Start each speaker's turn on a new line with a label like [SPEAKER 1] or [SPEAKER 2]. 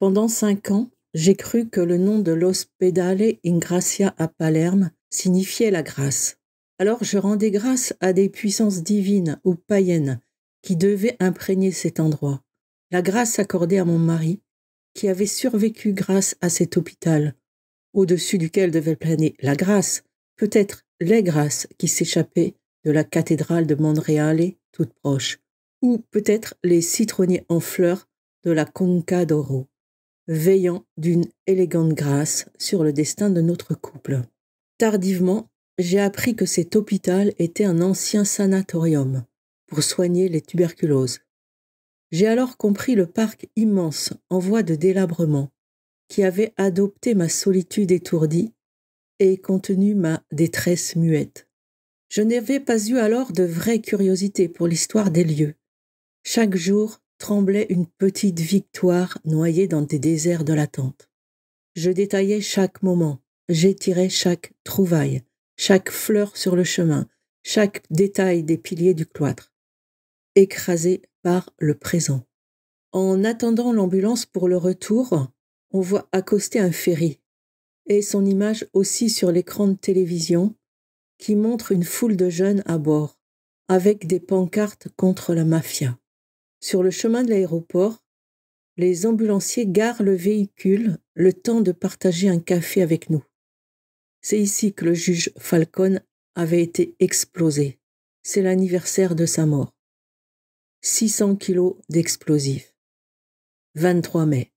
[SPEAKER 1] Pendant cinq ans, j'ai cru que le nom de l'Ospedale in Gracia à Palerme signifiait la grâce. Alors je rendais grâce à des puissances divines ou païennes qui devaient imprégner cet endroit. La grâce accordée à mon mari, qui avait survécu grâce à cet hôpital, au-dessus duquel devait planer la grâce, peut-être les grâces qui s'échappaient de la cathédrale de Monreale toute proche, ou peut-être les citronniers en fleurs de la Conca d'Oro veillant d'une élégante grâce sur le destin de notre couple. Tardivement, j'ai appris que cet hôpital était un ancien sanatorium pour soigner les tuberculoses. J'ai alors compris le parc immense en voie de délabrement qui avait adopté ma solitude étourdie et contenu ma détresse muette. Je n'avais pas eu alors de vraie curiosité pour l'histoire des lieux. Chaque jour tremblait une petite victoire noyée dans des déserts de l'attente. Je détaillais chaque moment, j'étirais chaque trouvaille, chaque fleur sur le chemin, chaque détail des piliers du cloître, écrasé par le présent. En attendant l'ambulance pour le retour, on voit accoster un ferry, et son image aussi sur l'écran de télévision, qui montre une foule de jeunes à bord, avec des pancartes contre la mafia. Sur le chemin de l'aéroport, les ambulanciers garent le véhicule le temps de partager un café avec nous. C'est ici que le juge Falcon avait été explosé. C'est l'anniversaire de sa mort. 600 kilos d'explosifs. 23 mai.